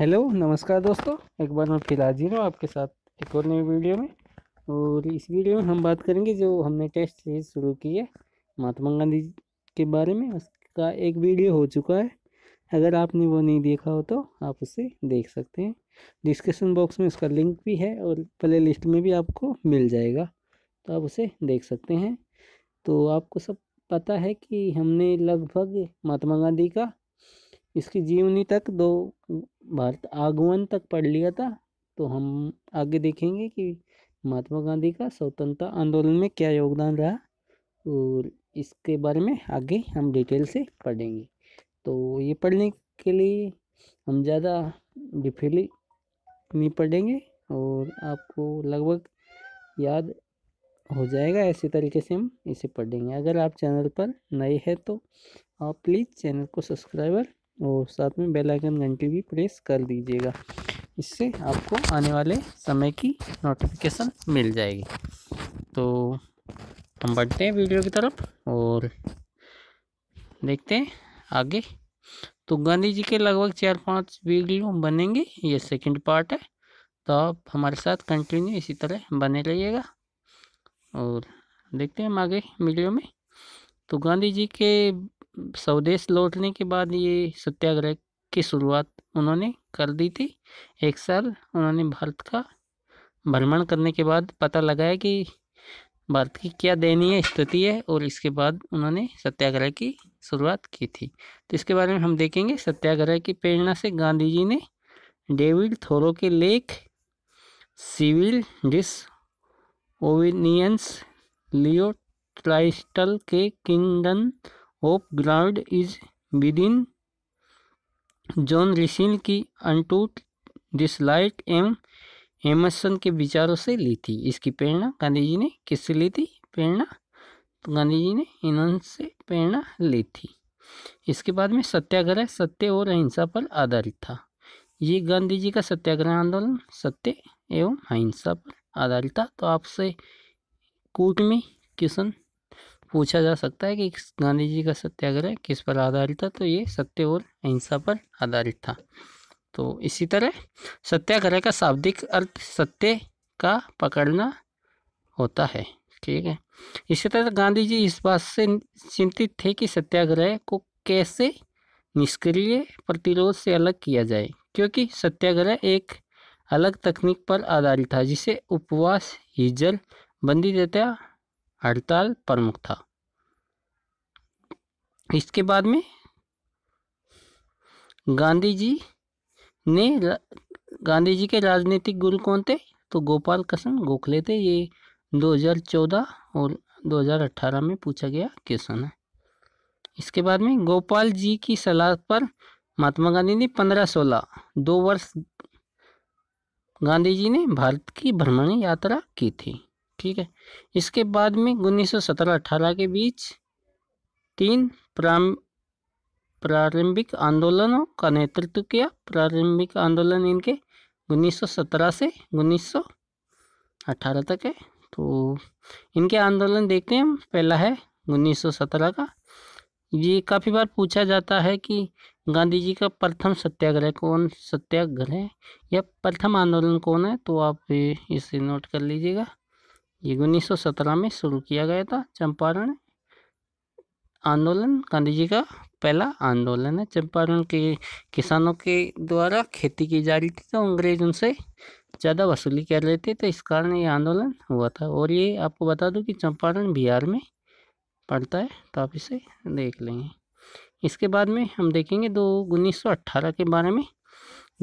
hello नमस्कार दोस्तों एक बार मैं फिर हाजिर हूँ आपके साथ एक और नई वीडियो में और इस वीडियो में हम बात करेंगे जो हमने टेस्ट सीरीज शुरू की है महात्मा गांधी के बारे में उसका एक वीडियो हो चुका है अगर आपने वो नहीं देखा हो तो आप उसे देख सकते हैं डिस्क्रिप्शन बॉक्स में उसका लिंक भी है और प्ले लिस्ट में भी आपको मिल जाएगा तो आप उसे देख सकते हैं तो आपको सब पता है कि हमने लगभग महात्मा गांधी का इसकी जीवनी तक दो भारत आगमन तक पढ़ लिया था तो हम आगे देखेंगे कि महात्मा गांधी का स्वतंत्रता आंदोलन में क्या योगदान रहा और इसके बारे में आगे हम डिटेल से पढ़ेंगे तो ये पढ़ने के लिए हम ज़्यादा डिफेली नहीं पढ़ेंगे और आपको लगभग याद हो जाएगा ऐसे तरीके से हम इसे पढ़ेंगे अगर आप चैनल पर नए हैं तो आप प्लीज़ चैनल को सब्सक्राइबर और साथ में बेल आइकन घंटी भी प्रेस कर दीजिएगा इससे आपको आने वाले समय की नोटिफिकेशन मिल जाएगी तो हम बढ़ते हैं वीडियो की तरफ और देखते हैं आगे तो गांधी जी के लगभग चार पांच वीडियो बनेंगे ये सेकंड पार्ट है तो आप हमारे साथ कंटिन्यू इसी तरह बने रहिएगा और देखते हैं हम आगे वीडियो में तो गांधी जी के स्वदेश लौटने के बाद ये सत्याग्रह की शुरुआत उन्होंने कर दी थी एक साल उन्होंने भारत का भ्रमण करने के बाद पता लगाया कि भारत की क्या दयनीय स्थिति है और इसके बाद उन्होंने सत्याग्रह की शुरुआत की थी तो इसके बारे में हम देखेंगे सत्याग्रह की प्रेरणा से गांधी जी ने डेविड थोरो के लेख सिविल डिस ओविनियंस लियो ट्राइस्टल के kingdom of ground is within John रिसिल की अनटूट दिस लाइट एम एमसन के विचारों से ली थी इसकी प्रेरणा गांधी जी ने किससे ली थी प्रेरणा तो गांधी जी ने से प्रेरणा ली थी इसके बाद में सत्याग्रह सत्य और अहिंसा पर आधारित था ये गांधी जी का सत्याग्रह आंदोलन सत्य एवं अहिंसा पर आधारित था तो आपसे कूट में क्वेश्चन पूछा जा सकता है कि गांधी जी का सत्याग्रह किस पर आधारित था तो ये सत्य और अहिंसा पर आधारित था तो इसी तरह सत्याग्रह का शाब्दिक अर्थ सत्य का पकड़ना होता है ठीक है इसी तरह गांधी जी इस बात से चिंतित थे कि सत्याग्रह को कैसे निष्क्रिय प्रतिरोध से अलग किया जाए क्योंकि सत्याग्रह एक अलग तकनीक पर आधारित था जिसे उपवास हिजल बंदी देता हड़ताल प्रमुख था इसके बाद में गांधी जी ने गांधी जी के राजनीतिक गुरु कौन थे तो गोपाल कृष्ण गोखले थे ये 2014 और 2018 में पूछा गया क्वेश्चन है इसके बाद में गोपाल जी की सलाह पर महात्मा गांधी ने पंद्रह सोलह दो वर्ष गांधी जी ने भारत की भ्रमण यात्रा की थी ठीक है इसके बाद में उन्नीस सौ सत्रह अठारह के बीच तीन प्राम प्रारंभिक आंदोलनों का नेतृत्व किया प्रारंभिक आंदोलन इनके उन्नीस सौ सत्रह से उन्नीस सौ अठारह तक है तो इनके आंदोलन देखते हैं पहला है उन्नीस सौ सत्रह का ये काफ़ी बार पूछा जाता है कि गांधी जी का प्रथम सत्याग्रह कौन सत्याग्रह या प्रथम आंदोलन कौन है तो आप इसे नोट कर लीजिएगा ये उन्नीस में शुरू किया गया था चंपारण आंदोलन गांधी जी का पहला आंदोलन है चंपारण के किसानों के द्वारा खेती की जा रही थी तो अंग्रेज उनसे ज़्यादा वसूली कर रहे थे तो इस कारण ये आंदोलन हुआ था और ये आपको बता दूं कि चंपारण बिहार में पड़ता है तो आप इसे देख लेंगे इसके बाद में हम देखेंगे दो उन्नीस के बारे में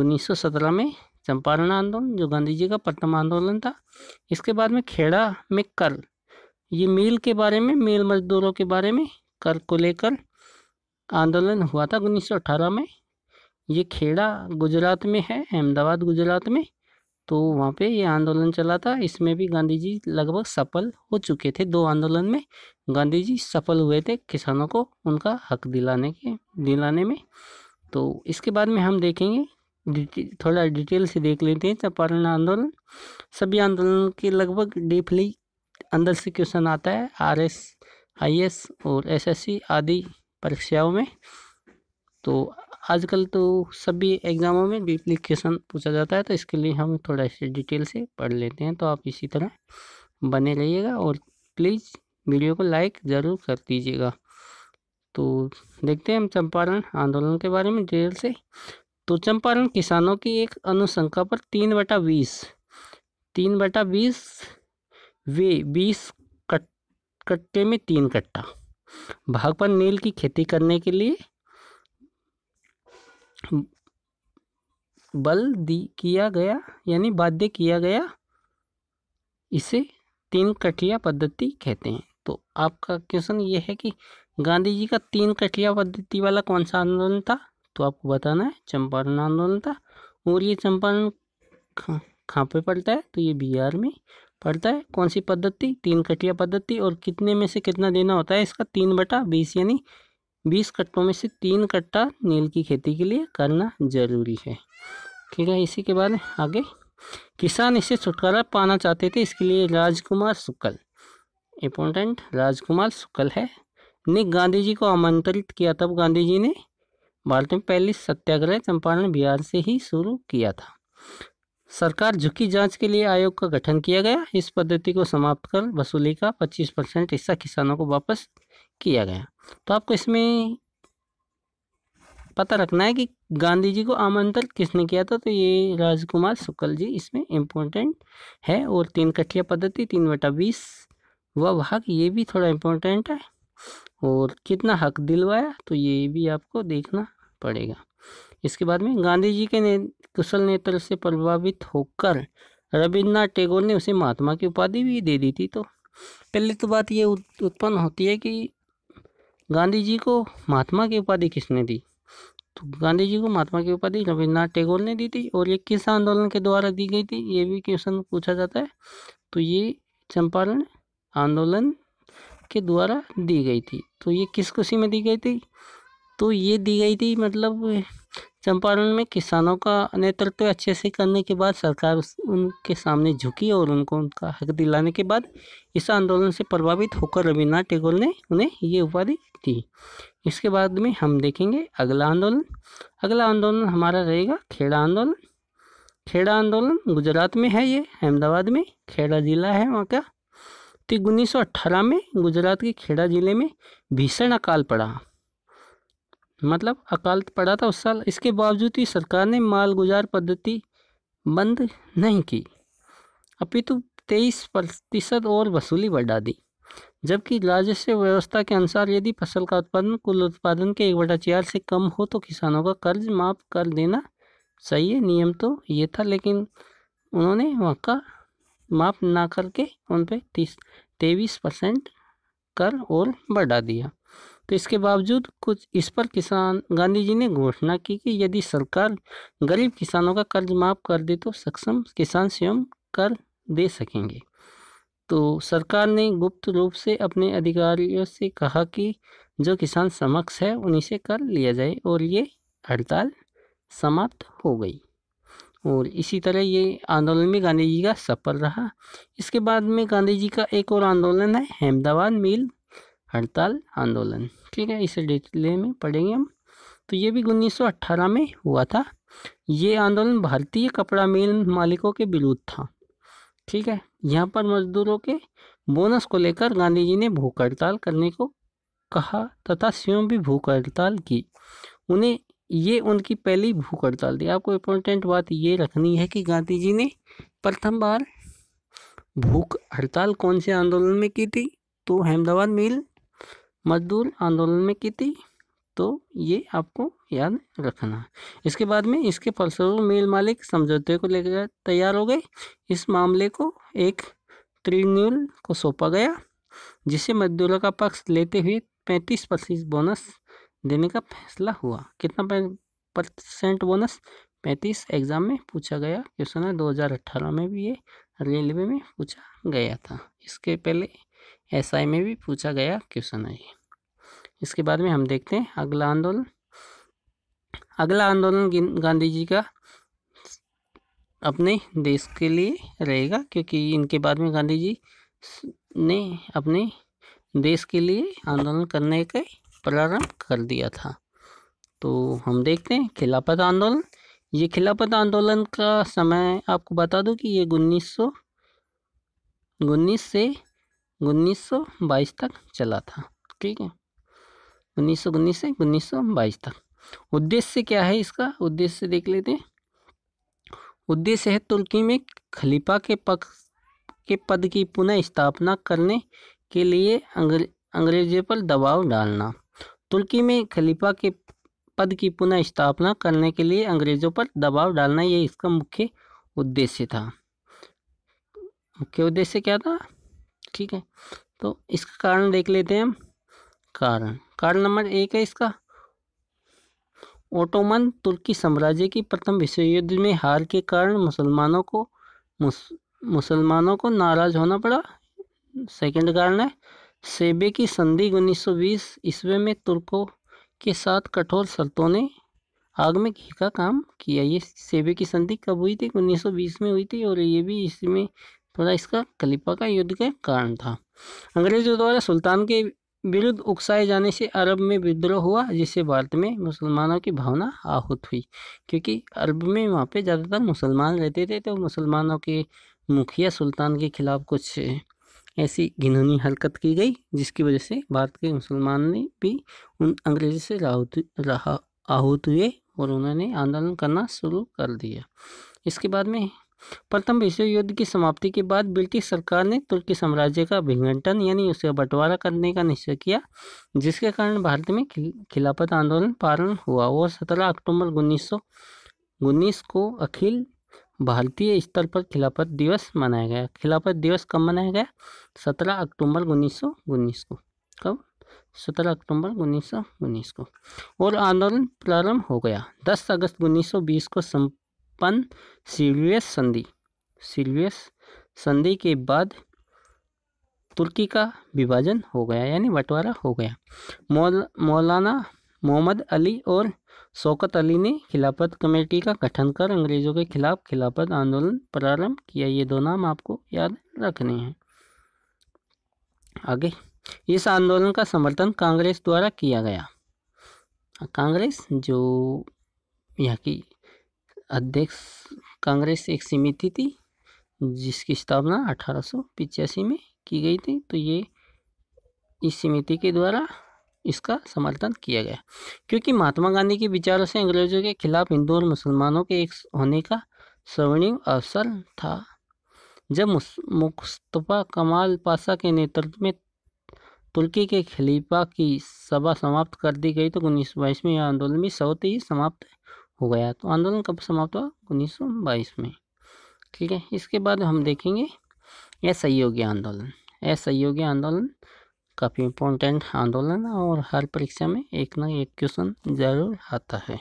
उन्नीस में चंपारण आंदोलन जो गांधी जी का प्रथम आंदोलन था इसके बाद में खेड़ा में कर ये मील के बारे में मील मजदूरों के बारे में कर को लेकर आंदोलन हुआ था उन्नीस में ये खेड़ा गुजरात में है अहमदाबाद गुजरात में तो वहाँ पे ये आंदोलन चला था इसमें भी गांधी जी लगभग सफल हो चुके थे दो आंदोलन में गांधी जी सफल हुए थे किसानों को उनका हक दिलाने के दिलाने में तो इसके बाद में हम देखेंगे डिटेल थोड़ा डिटेल से देख लेते हैं चंपारण आंदोलन सभी आंदोलन के लगभग डीपली अंदर से क्वेश्चन आता है आर एस आई एस और एस एस सी आदि परीक्षाओं में तो आजकल तो सभी एग्ज़ामों में डीपली क्वेश्चन पूछा जाता है तो इसके लिए हम थोड़ा इसे डिटेल से पढ़ लेते हैं तो आप इसी तरह बने रहिएगा और प्लीज़ वीडियो को लाइक ज़रूर कर दीजिएगा तो देखते हैं हम चंपारण आंदोलन के बारे में डिटेल से तो चंपारण किसानों की एक अनुशंका पर तीन बटा बीस तीन बटा बीस वे बीस कट्टे में तीन कट्टा भाग पर नील की खेती करने के लिए बल दी किया गया यानी बाध्य किया गया इसे तीन कटिया पद्धति कहते हैं तो आपका क्वेश्चन ये है कि गांधी जी का तीन कटिया पद्धति वाला कौन सा आंदोलन था तो आपको बताना है चंपारण आंदोलन था और ये चंपारण कहाँ पे पड़ता है तो ये बिहार में पड़ता है कौन सी पद्धति तीन कटिया पद्धति और कितने में से कितना देना होता है इसका तीन बटा बीस यानी बीस कट्टों में से तीन कट्टा नील की खेती के लिए करना जरूरी है ठीक है इसी के बाद आगे किसान इसे छुटकारा पाना चाहते थे इसके लिए राजकुमार शुक्ल इम्पोर्टेंट राजकुमार शुक्ल है ने गांधी जी को आमंत्रित किया तब गांधी जी ने भारत में पहली सत्याग्रह चंपारण बिहार से ही शुरू किया था सरकार झुकी जांच के लिए आयोग का गठन किया गया इस पद्धति को समाप्त कर वसूली का 25 परसेंट हिस्सा किसानों को वापस किया गया तो आपको इसमें पता रखना है कि गांधी जी को आमंत्रित किसने किया था तो ये राजकुमार शुक्ल जी इसमें इम्पोर्टेंट है और तीन कठिया पद्धति तीन बटा बीस वह भाग ये भी थोड़ा इम्पोर्टेंट है और कितना हक दिलवाया तो ये भी आपको देखना पड़ेगा इसके बाद में गांधी जी के ने, कुशल नेतृत्व से प्रभावित होकर रविन्द्रनाथ टैगोर ने उसे महात्मा की उपाधि भी दे दी थी तो पहले तो बात ये उत्पन्न होती है कि गांधी जी को महात्मा की उपाधि किसने दी तो गांधी जी को महात्मा की उपाधि रविन्द्रनाथ टैगोर ने दी थी और ये किस आंदोलन के द्वारा दी गई थी ये भी क्वेश्चन पूछा जाता है तो ये चंपारण आंदोलन के द्वारा दी गई थी तो ये किस खुशी में दी गई थी तो ये दी गई थी मतलब चंपारण में किसानों का नेतृत्व अच्छे से करने के बाद सरकार उनके सामने झुकी और उनको उनका हक दिलाने के बाद इस आंदोलन से प्रभावित होकर रविन्द्रनाथ टैगोर ने उन्हें ये उपाधि दी इसके बाद में हम देखेंगे अगला आंदोलन अगला आंदोलन हमारा रहेगा खेड़ा आंदोलन खेड़ा आंदोलन गुजरात में है ये अहमदाबाद में खेड़ा ज़िला है वहाँ का तो उन्नीस में गुजरात के खेड़ा ज़िले में भीषण अकाल पड़ा मतलब अकाल तो पड़ा था उस साल इसके बावजूद ही सरकार ने माल गुजार पद्धति बंद नहीं की अपितु तेईस प्रतिशत और वसूली बढ़ा दी जबकि राजस्व व्यवस्था के अनुसार यदि फसल का उत्पादन कुल उत्पादन के एक बटा चार से कम हो तो किसानों का कर्ज माफ़ कर देना सही है नियम तो ये था लेकिन उन्होंने वहाँ का माफ़ ना करके उन पर तीस तेईस परसेंट कर और बढ़ा दिया तो इसके बावजूद कुछ इस पर किसान गांधी जी ने घोषणा की कि यदि सरकार गरीब किसानों का कर्ज माफ़ कर दे तो सक्षम किसान स्वयं कर दे सकेंगे तो सरकार ने गुप्त रूप से अपने अधिकारियों से कहा कि जो किसान समक्ष है उन्हीं से कर लिया जाए और ये हड़ताल समाप्त हो गई और इसी तरह ये आंदोलन में गांधी जी का सफल रहा इसके बाद में गांधी जी का एक और आंदोलन है अहमदाबाद मिल हड़ताल आंदोलन ठीक है इसे डिटेल में पढ़ेंगे हम तो ये भी 1918 में हुआ था ये आंदोलन भारतीय कपड़ा मिल मालिकों के विरुद्ध था ठीक है यहाँ पर मजदूरों के बोनस को लेकर गांधी जी ने भूख हड़ताल करने को कहा तथा स्वयं भी भूख हड़ताल की उन्हें ये उनकी पहली भूख हड़ताल थी आपको इम्पोर्टेंट बात ये रखनी है कि गांधी जी ने प्रथम बार भूख हड़ताल कौन से आंदोलन में की थी तो अहमदाबाद मिल मजदूर आंदोलन में की थी तो ये आपको याद रखना इसके बाद में इसके फलस्वरूप मेल मालिक समझौते को लेकर तैयार हो गए इस मामले को एक त्रिन्यूल को सौंपा गया जिसे मजदूरों का पक्ष लेते हुए पैंतीस परसेंट बोनस देने का फैसला हुआ कितना परसेंट बोनस पैंतीस एग्ज़ाम में पूछा गया क्वेश्चन है दो हजार अट्ठारह में भी ये रेलवे में पूछा गया था इसके पहले एसआई में भी पूछा गया क्वेश्चन है ये इसके बाद में हम देखते हैं अगला आंदोलन अगला आंदोलन गांधी जी का अपने देश के लिए रहेगा क्योंकि इनके बाद में गांधी जी ने अपने देश के लिए आंदोलन करने के प्रारंभ कर दिया था तो हम देखते हैं खिलाफत आंदोलन ये खिलाफत आंदोलन का समय आपको बता दूं कि ये उन्नीस सौ उन्नीस से उन्नीस सौ बाईस तक चला था ठीक है उन्नीस सौ उन्नीस से उन्नीस सौ बाईस तक उद्देश्य क्या है इसका उद्देश्य देख लेते हैं उद्देश्य है तुर्की में खलीफा के पक्ष के पद की पुनः स्थापना करने के लिए अंग्रेजों पर दबाव डालना तुर्की में खलीफा के पद की पुनः स्थापना करने के लिए अंग्रेज़ों पर दबाव डालना ये इसका मुख्य उद्देश्य था मुख्य उद्देश्य क्या था ठीक है तो इसका कारण देख लेते हैं हम कारण कारण नंबर एक है इसका ओटोमन तुर्की साम्राज्य की प्रथम विश्व युद्ध में हार के कारण मुसलमानों को मुस, मुसलमानों को नाराज होना पड़ा सेकंड कारण है सेबे की संधि 1920 ईस्वी में तुर्कों के साथ कठोर शर्तों ने आग में घी का काम किया ये सेबे की संधि कब हुई थी 1920 में हुई थी और ये भी इसमें थोड़ा इसका कलिपा का युद्ध का कारण था अंग्रेजों द्वारा सुल्तान के विरुद्ध उकसाए जाने से अरब में विद्रोह हुआ जिससे भारत में मुसलमानों की भावना आहूत हुई क्योंकि अरब में वहाँ पे ज़्यादातर मुसलमान रहते थे तो मुसलमानों के मुखिया सुल्तान के खिलाफ कुछ ऐसी घिनौनी हरकत की गई जिसकी वजह से भारत के मुसलमान ने भी उन अंग्रेज़ों से राहत रहा आहूत हुए और उन्होंने आंदोलन करना शुरू कर दिया इसके बाद में प्रथम विश्व युद्ध की समाप्ति के बाद ब्रिटिश सरकार ने तुर्की साम्राज्य का विघटन यानी उसका बंटवारा करने का निश्चय किया जिसके कारण भारत में खिलाफत आंदोलन प्रारंभ हुआ और 17 अक्टूबर उन्नीस उन्नीस को अखिल भारतीय स्तर पर खिलाफत दिवस मनाया गया खिलाफत दिवस कब मनाया गया सत्रह अक्टूबर उन्नीस सौ उन्नीस को कब सत्रह अक्टूबर उन्नीस सौ उन्नीस को और आंदोलन प्रारंभ हो गया दस अगस्त उन्नीस सौ बीस को संपन्न सिल्वियस संधि सिल्वियस संधि के बाद तुर्की का विभाजन हो गया यानी बंटवारा हो गया मौल मौलाना मोहम्मद अली और शौकत अली ने खिलाफत कमेटी का गठन कर अंग्रेज़ों के खिलाफ खिलाफत आंदोलन प्रारंभ किया ये दो नाम आपको याद रखने हैं आगे इस आंदोलन का समर्थन कांग्रेस द्वारा किया गया कांग्रेस जो यहाँ की अध्यक्ष कांग्रेस एक समिति थी जिसकी स्थापना अठारह में की गई थी तो ये इस समिति के द्वारा इसका समर्थन किया गया क्योंकि महात्मा गांधी के विचारों से अंग्रेजों के खिलाफ हिंदू और मुसलमानों के एक होने का स्वर्णिम अवसर था जब मुस्तफ़ा कमाल पाशा के नेतृत्व में तुर्की के खलीफा की सभा समाप्त कर दी गई तो उन्नीस सौ बाईस में यह आंदोलन भी सौते ही समाप्त हो गया तो आंदोलन कब समाप्त हुआ उन्नीस सौ बाईस में ठीक है इसके बाद हम देखेंगे असहयोगी आंदोलन असहयोगी आंदोलन काफ़ी इम्पोर्टेंट आंदोलन और हर परीक्षा में एक ना एक क्वेश्चन ज़रूर आता है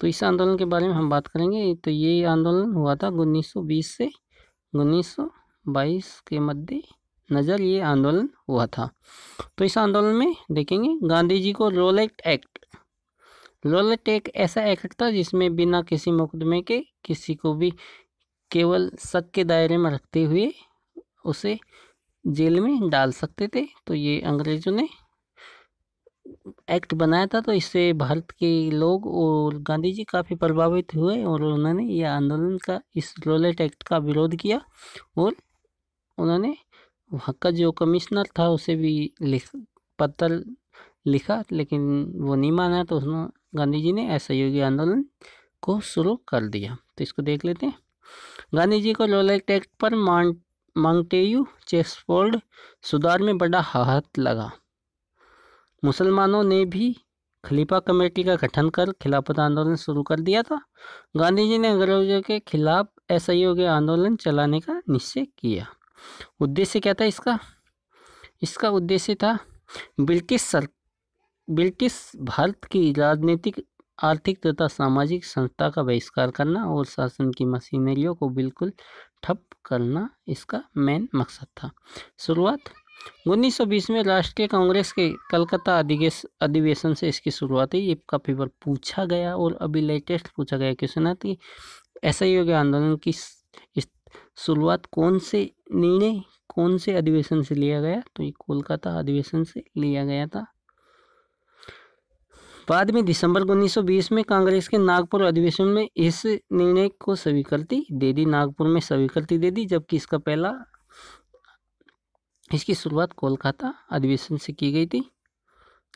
तो इस आंदोलन के बारे में हम बात करेंगे तो ये आंदोलन हुआ था उन्नीस से उन्नीस के मध्य नज़र ये आंदोलन हुआ था तो इस आंदोलन में देखेंगे गांधी जी को रोलेट एक्ट रोलेट एक ऐसा एक्ट था जिसमें बिना किसी मुकदमे के किसी को भी केवल शक के दायरे में रखते हुए उसे जेल में डाल सकते थे तो ये अंग्रेज़ों ने एक्ट बनाया था तो इससे भारत के लोग और गांधी जी काफ़ी प्रभावित हुए और उन्होंने यह आंदोलन का इस रोलेट एक्ट का विरोध किया और उन्होंने वहाँ का जो कमिश्नर था उसे भी लिख पत्र लिखा लेकिन वो नहीं माना तो उसने गांधी जी ने असहयोगी आंदोलन को शुरू कर दिया तो इसको देख लेते हैं गांधी जी को रोलेट एक्ट पर माउंट मंगटेयू चेक्सफोर्ड सुधार में बड़ा हाथ लगा मुसलमानों ने भी खलीफा कमेटी का गठन कर खिलाफत आंदोलन शुरू कर दिया था गांधी जी ने अंग्रेजों के खिलाफ असहयोग आंदोलन चलाने का निश्चय किया उद्देश्य क्या था इसका इसका उद्देश्य था ब्रिटिश सर ब्रिटिश भारत की राजनीतिक आर्थिक तथा सामाजिक संस्था का बहिष्कार करना और शासन की मशीनरियों को बिल्कुल ठप करना इसका मेन मकसद था शुरुआत 1920 में राष्ट्रीय कांग्रेस के कलकत्ता अधिवेशन से इसकी शुरुआत हुई ये काफ़ी बार पूछा गया और अभी लेटेस्ट पूछा गया क्वेश्चन है कि गया आंदोलन की शुरुआत कौन से निर्णय कौन से अधिवेशन से लिया गया तो ये कोलकाता अधिवेशन से लिया गया था बाद में दिसंबर 1920 में कांग्रेस के नागपुर अधिवेशन में इस निर्णय को स्वीकृति दे दी नागपुर में स्वीकृति दे दी जबकि इसका पहला इसकी शुरुआत कोलकाता अधिवेशन से की गई थी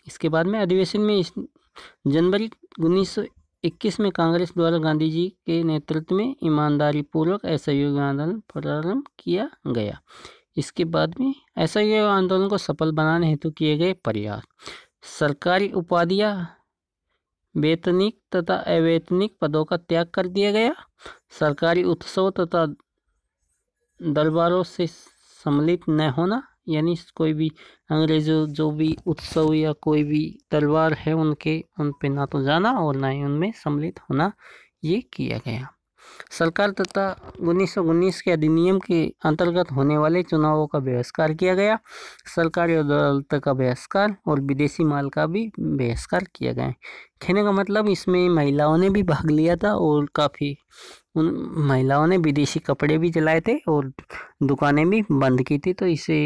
इसके बाद में अधिवेशन में इस जनवरी 1921 में कांग्रेस द्वारा गांधी जी के नेतृत्व में ईमानदारी पूर्वक असहयोग आंदोलन प्रारंभ किया गया इसके बाद में असहयोग आंदोलन को सफल बनाने हेतु किए गए प्रयास सरकारी उपाधियां वेतनिक तथा अवेतनिक पदों का त्याग कर दिया गया सरकारी उत्सव तथा दरबारों से सम्मिलित न होना यानी कोई भी अंग्रेजों जो भी उत्सव या कोई भी दरबार है उनके उन पर ना तो जाना और ना ही उनमें सम्मिलित होना ये किया गया सरकार तथा उन्नीस के अधिनियम के अंतर्गत होने वाले चुनावों का बहिष्कार किया गया सरकारी अदालत का बहिष्कार और विदेशी माल का भी बहिष्कार किया गया कहने का मतलब इसमें महिलाओं ने भी भाग लिया था और काफ़ी उन महिलाओं ने विदेशी कपड़े भी जलाए थे और दुकानें भी बंद की थी तो इसे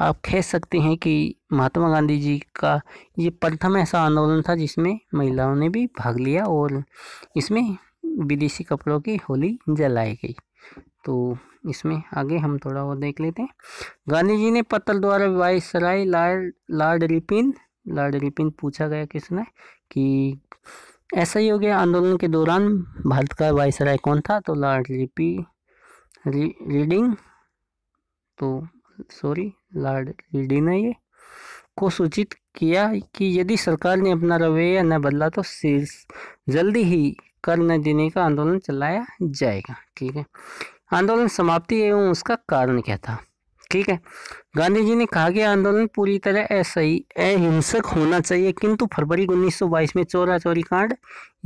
आप कह सकते हैं कि महात्मा गांधी जी का ये प्रथम ऐसा आंदोलन था जिसमें महिलाओं ने भी भाग लिया और इसमें विदेशी कपड़ों की होली जलाई गई तो इसमें आगे हम थोड़ा और देख लेते हैं गांधी जी ने पत्तल द्वारा viceroy lord lord Ripon lord Ripon पूछा गया किसने कि ऐसा ही हो गया आंदोलन के दौरान भारत का वायसराय कौन था तो लार्ड रिपी री, तो सॉरी लार्ड रीडिंग है ये को सूचित किया कि यदि सरकार ने अपना रवैया न बदला तो जल्दी ही कर न देने का आंदोलन चलाया जाएगा ठीक है आंदोलन समाप्ति एवं उसका कारण क्या था ठीक है गांधी जी ने कहा कि आंदोलन पूरी तरह ही अहिंसक होना चाहिए किंतु फरवरी 1922 में चोरा चोरी कांड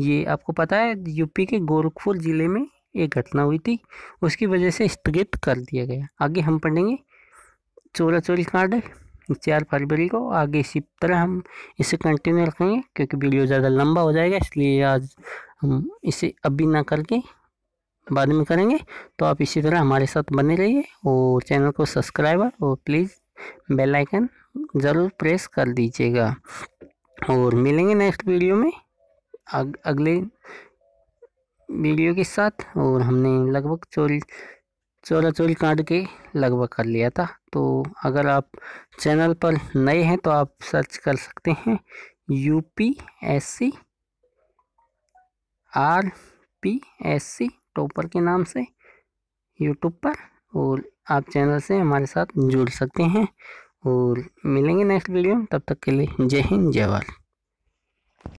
ये आपको पता है यूपी के गोरखपुर ज़िले में एक घटना हुई थी उसकी वजह से स्थगित कर दिया गया आगे हम पढ़ेंगे चोरा चोरी कांड चार फरवरी को आगे इसी तरह हम इसे कंटिन्यू रखेंगे क्योंकि वीडियो ज़्यादा लंबा हो जाएगा इसलिए आज हम इसे अभी ना करके बाद में करेंगे तो आप इसी तरह हमारे साथ बने रहिए और चैनल को सब्सक्राइब और प्लीज़ बेल आइकन ज़रूर प्रेस कर दीजिएगा और मिलेंगे नेक्स्ट वीडियो में अग, अगले वीडियो के साथ और हमने लगभग चौबीस चोरा चोरी काट के लगभग कर लिया था तो अगर आप चैनल पर नए हैं तो आप सर्च कर सकते हैं U P S C R P S C topper के नाम से यूट्यूब पर और आप चैनल से हमारे साथ जुड़ सकते हैं और मिलेंगे नेक्स्ट वीडियो में तब तक के लिए जय हिंद जय भारत